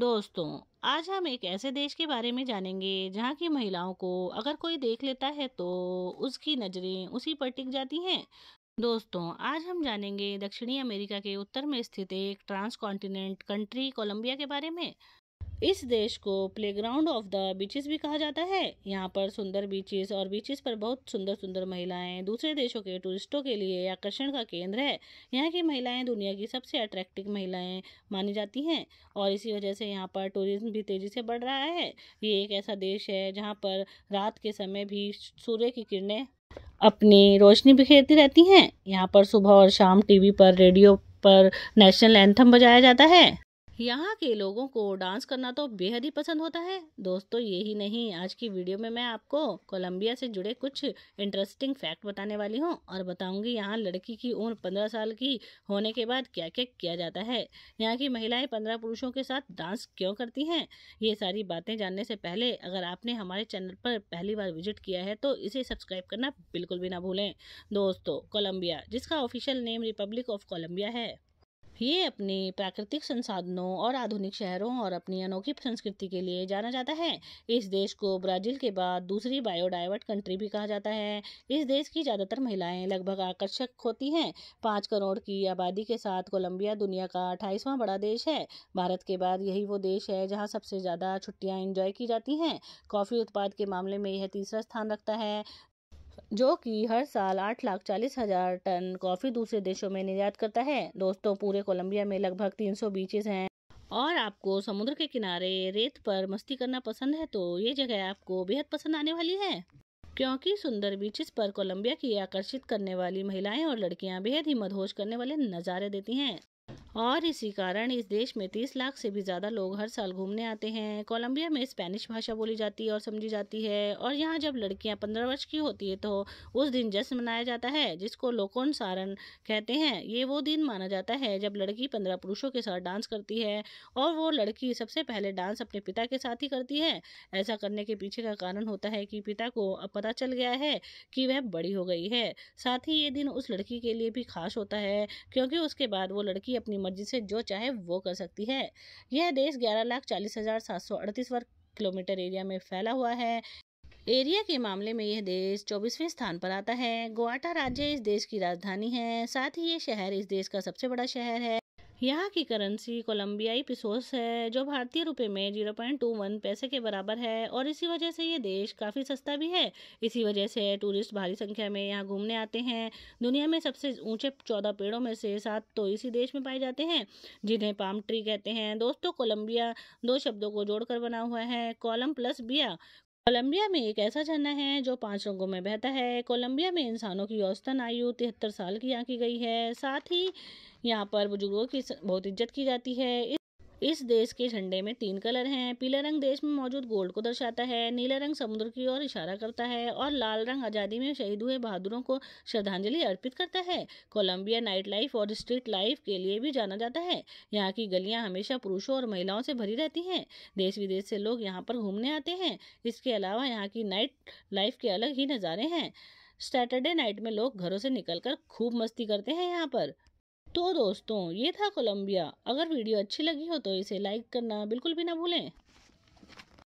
दोस्तों आज हम एक ऐसे देश के बारे में जानेंगे जहाँ की महिलाओं को अगर कोई देख लेता है तो उसकी नज़रें उसी पर टिक जाती हैं दोस्तों आज हम जानेंगे दक्षिणी अमेरिका के उत्तर में स्थित एक ट्रांस कॉन्टिनेंट कंट्री कोलंबिया के बारे में इस देश को प्लेग्राउंड ऑफ द बीचेस भी कहा जाता है यहाँ पर सुंदर बीचेस और बीचेस पर बहुत सुंदर सुंदर महिलाएं दूसरे देशों के टूरिस्टों के लिए आकर्षण का केंद्र है यहाँ की महिलाएं दुनिया की सबसे अट्रैक्टिव महिलाएं मानी जाती हैं और इसी वजह से यहाँ पर टूरिज्म भी तेज़ी से बढ़ रहा है ये एक ऐसा देश है जहाँ पर रात के समय भी सूर्य की किरणें अपनी रोशनी बिखेरती रहती हैं यहाँ पर सुबह और शाम टीवी पर रेडियो पर नेशनल एंथम बजाया जाता है यहाँ के लोगों को डांस करना तो बेहद ही पसंद होता है दोस्तों यही नहीं आज की वीडियो में मैं आपको कोलंबिया से जुड़े कुछ इंटरेस्टिंग फैक्ट बताने वाली हूँ और बताऊंगी यहाँ लड़की की उम्र पंद्रह साल की होने के बाद क्या क्या किया जाता है यहाँ की महिलाएं पंद्रह पुरुषों के साथ डांस क्यों करती हैं ये सारी बातें जानने से पहले अगर आपने हमारे चैनल पर पहली बार विजिट किया है तो इसे सब्सक्राइब करना बिल्कुल भी ना भूलें दोस्तों कोलंबिया जिसका official name republic of Colombia है ये अपने प्राकृतिक संसाधनों और आधुनिक शहरों और अपनी अनोखी संस्कृति के लिए जाना जाता है इस देश को ब्राजील के बाद दूसरी बायोडाइवर्ट कंट्री भी कहा जाता है इस देश की ज़्यादातर महिलाएं लगभग आकर्षक होती हैं पाँच करोड़ की आबादी के साथ कोलंबिया दुनिया का अट्ठाईसवां बड़ा देश है भारत के बाद यही वो देश है जहाँ सबसे ज़्यादा छुट्टियाँ इंजॉय की जाती हैं कॉफ़ी उत्पाद के मामले में यह तीसरा स्थान रखता है जो कि हर साल आठ लाख चालीस हजार टन कॉफ़ी दूसरे देशों में निर्यात करता है दोस्तों पूरे कोलंबिया में लगभग तीन सौ बीचेस हैं और आपको समुद्र के किनारे रेत पर मस्ती करना पसंद है तो ये जगह आपको बेहद पसंद आने वाली है क्योंकि सुंदर बीचेस पर कोलंबिया की आकर्षित करने वाली महिलाएं और लड़कियां बेहद ही मदहोश करने वाले नज़ारे देती हैं और इसी कारण इस देश में तीस लाख से भी ज़्यादा लोग हर साल घूमने आते हैं कोलंबिया में स्पेनिश भाषा बोली जाती है और समझी जाती है और यहाँ जब लड़कियाँ पंद्रह वर्ष की होती है तो उस दिन जश्न मनाया जाता है जिसको लोकोन सारण कहते हैं ये वो दिन माना जाता है जब लड़की पंद्रह पुरुषों के साथ डांस करती है और वो लड़की सबसे पहले डांस अपने पिता के साथ ही करती है ऐसा करने के पीछे का कारण होता है कि पिता को अब पता चल गया है कि वह बड़ी हो गई है साथ ही ये दिन उस लड़की के लिए भी खास होता है क्योंकि उसके बाद वो लड़की अपनी मर्जी से जो चाहे वो कर सकती है यह देश ग्यारह लाख चालीस हज़ार सात सौ अड़तीस वर्ग किलोमीटर एरिया में फैला हुआ है एरिया के मामले में यह देश चौबीसवें स्थान पर आता है गोवाटा राज्य इस देश की राजधानी है साथ ही ये शहर इस देश का सबसे बड़ा शहर है यहाँ की करेंसी कोलंबियाई पिसोस है जो भारतीय रुपए में जीरो पॉइंट टू वन पैसे के बराबर है और इसी वजह से ये देश काफ़ी सस्ता भी है इसी वजह से टूरिस्ट भारी संख्या में यहाँ घूमने आते हैं दुनिया में सबसे ऊंचे चौदह पेड़ों में से सात तो इसी देश में पाए जाते हैं जिन्हें पाम ट्री कहते हैं दोस्तों कोलंबिया दो शब्दों को जोड़कर बना हुआ है कॉलम प्लस बिया कोलंबिया में एक ऐसा झरना है जो पांच रंगों में बहता है कोलंबिया में इंसानों की औसतन आयु तिहत्तर साल की आंकी गई है साथ ही यहाँ पर बुजुर्गों की बहुत इज्जत की जाती है इस देश के झंडे में तीन कलर हैं पीला रंग देश में मौजूद गोल्ड को दर्शाता है नीला रंग समुद्र की ओर इशारा करता है और लाल रंग आज़ादी में शहीद हुए बहादुरों को श्रद्धांजलि अर्पित करता है कोलंबिया नाइट लाइफ और स्ट्रीट लाइफ के लिए भी जाना जाता है यहाँ की गलियाँ हमेशा पुरुषों और महिलाओं से भरी रहती हैं देश विदेश से लोग यहाँ पर घूमने आते हैं इसके अलावा यहाँ की नाइट लाइफ के अलग ही नज़ारे हैं सैटरडे नाइट में लोग घरों से निकलकर खूब मस्ती करते हैं यहाँ पर तो दोस्तों ये था कोलंबिया अगर वीडियो अच्छी लगी हो तो इसे लाइक करना बिल्कुल भी ना भूलें